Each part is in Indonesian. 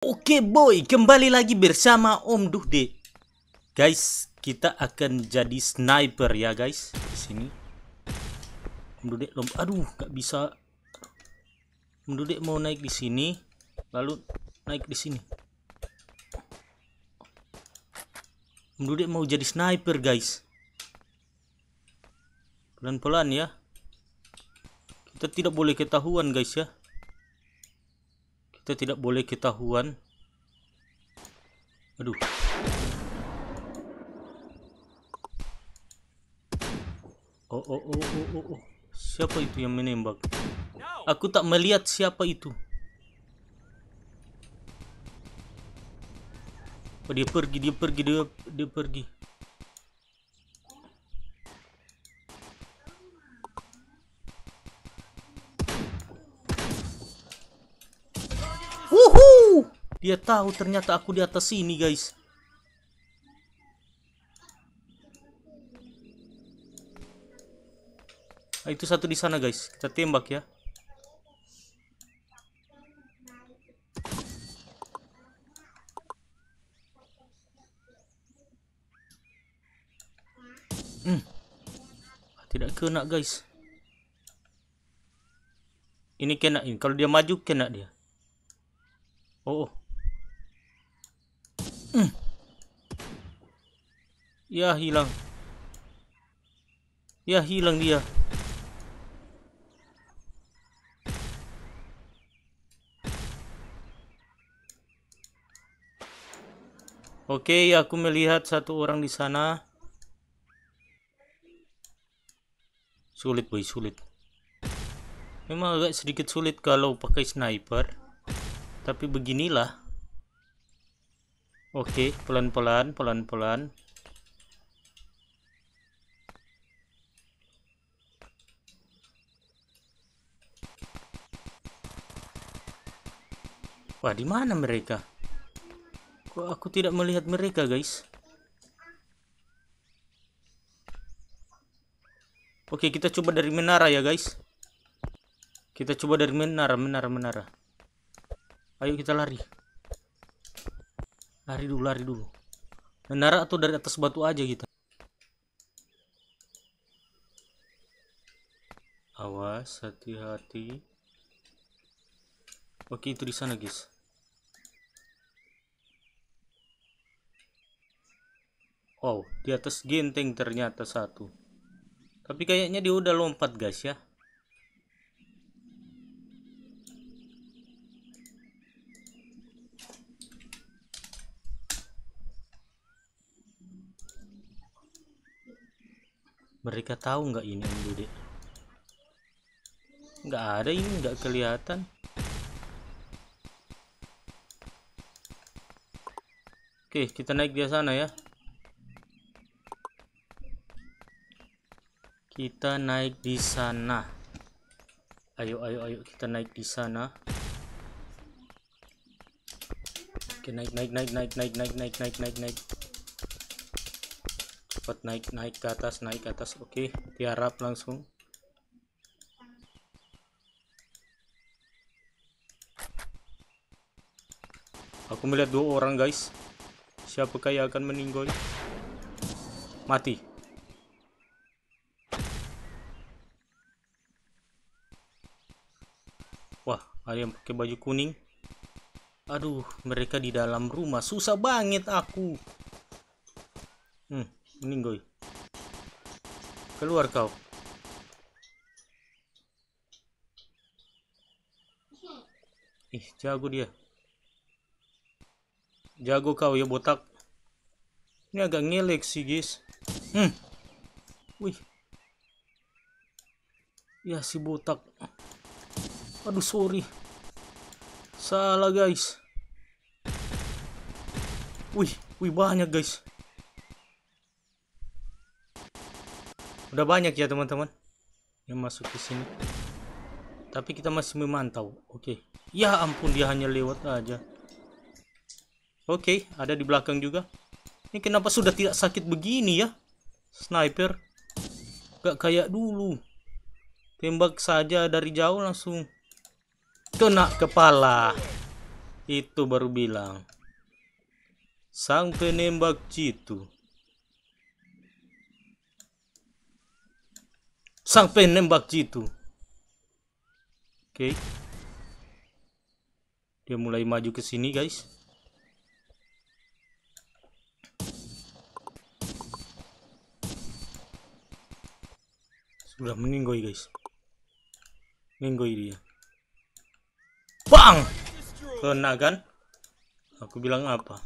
Oke boy, kembali lagi bersama Om Duhde. Guys, kita akan jadi sniper ya guys di sini. Om Duhde Aduh, gak bisa. Om Duhde mau naik di sini, lalu naik di sini. Om Duhde mau jadi sniper guys. Pelan-pelan ya. Kita tidak boleh ketahuan guys ya. Kita tidak boleh ketahuan. Aduh. Oh, oh, oh, oh, oh, oh. Siapa itu yang menembak? Aku tak melihat siapa itu. Oh, dia pergi, dia pergi, dia, dia pergi. Dia tahu ternyata aku di atas sini, guys. Nah, itu satu di sana, guys. Kita tembak ya. Hmm. Ah, tidak kena, guys. Ini kena ini. Kalau dia maju kena dia. Oh. oh. Hmm. Ya hilang. Ya hilang dia. Oke, okay, aku melihat satu orang di sana. Sulit, boy, sulit. Memang agak sedikit sulit kalau pakai sniper. Tapi beginilah. Oke, pelan-pelan, pelan-pelan. Wah, di mana mereka? Kok aku tidak melihat mereka, guys? Oke, kita coba dari menara ya, guys. Kita coba dari menara, menara, menara. Ayo kita lari lari dulu lari dulu menara atau dari atas batu aja kita. Gitu. awas hati-hati oke itu di sana guys wow di atas genteng ternyata satu tapi kayaknya dia udah lompat guys ya mereka tahu nggak ini dude? nggak ada ini nggak kelihatan oke kita naik dia sana ya kita naik di sana ayo ayo ayo kita naik di sana oke naik naik naik naik naik naik naik naik naik naik cepat naik naik ke atas naik ke atas oke okay. tiarap langsung aku melihat dua orang guys siapakah yang akan meninggal mati wah ada yang pakai baju kuning aduh mereka di dalam rumah susah banget aku hmm meninggoy keluar kau ih jago dia jago kau ya botak ini agak ngelek sih guys hmm wih ya si botak aduh sorry salah guys wih wih banyak guys Udah banyak ya teman-teman yang masuk ke sini. Tapi kita masih memantau. Oke. Okay. Ya ampun dia hanya lewat aja. Oke, okay, ada di belakang juga. Ini kenapa sudah tidak sakit begini ya? Sniper. Gak kayak dulu. Tembak saja dari jauh langsung kena kepala. Itu baru bilang. Sang penembak jitu. Sang nembak jitu. Oke. Okay. Dia mulai maju ke sini, guys. Sudah meninggoy, guys. Meninggoy dia. Bang! Kena kan? Aku bilang apa?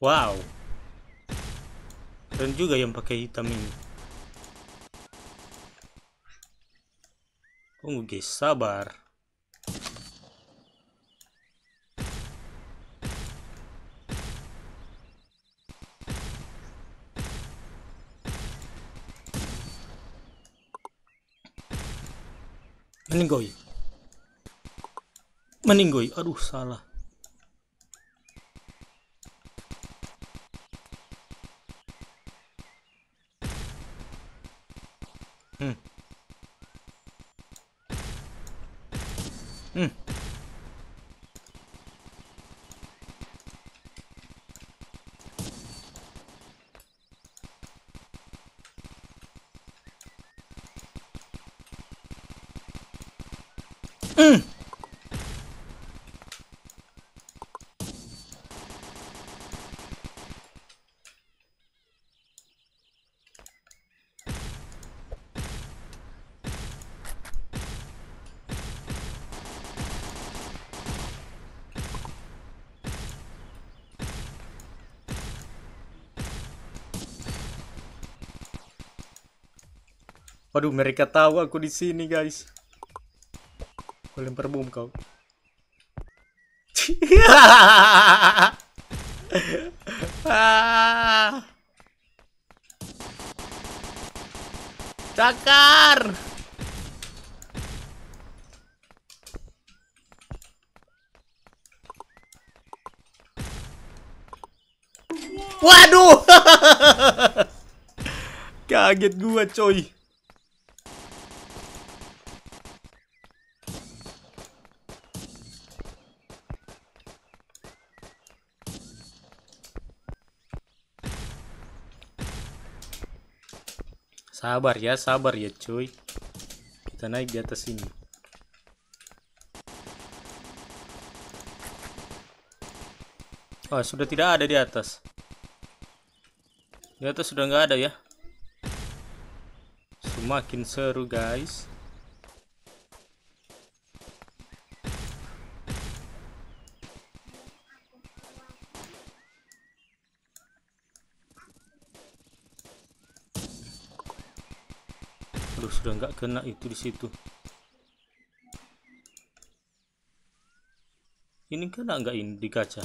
Wow keren juga yang pakai hitam ini tunggu oh, guys sabar meninggoy meninggoy aduh salah Hmm. Mm. Waduh, mereka tahu aku di sini, guys. Aku lempar bom kau. Cakar. Waduh. Kaget gua, coy. Sabar ya, sabar ya cuy. Kita naik di atas sini. Oh, sudah tidak ada di atas. Di atas sudah nggak ada ya. Semakin seru guys. kena itu di situ ini kena nggak ini di kaca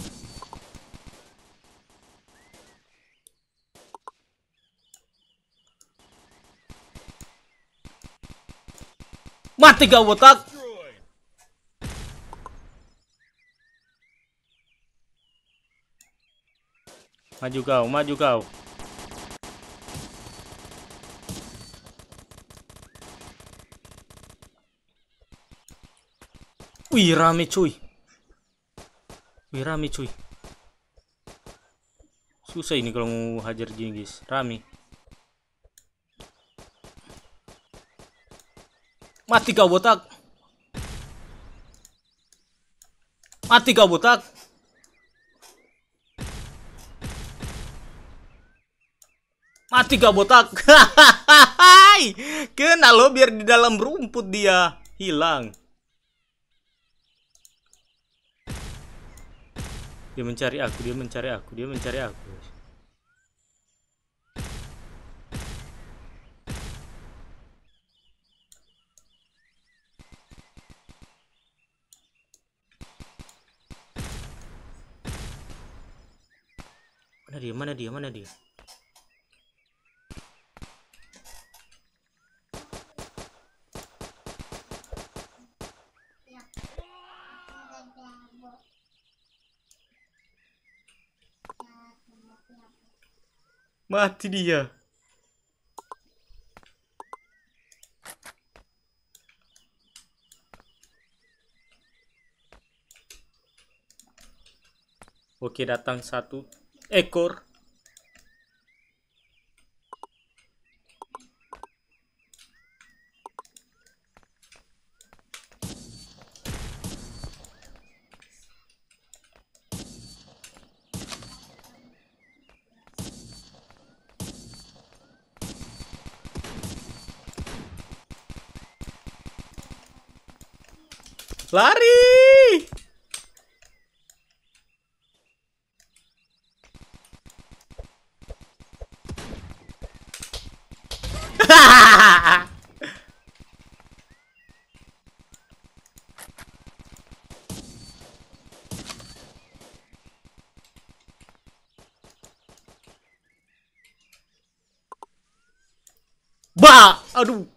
mati gak botak maju kau maju kau Wih rame cuy Wih rame cuy Susah ini kalau mau hajar gini guys Rame Mati kau botak Mati kau botak Mati kau botak Kena lo biar di dalam rumput dia Hilang Dia mencari aku, dia mencari aku, dia mencari aku. Mana dia? Mana dia? Mana dia? Mati dia. Oke, datang satu ekor. Lari! Bah! Aduh!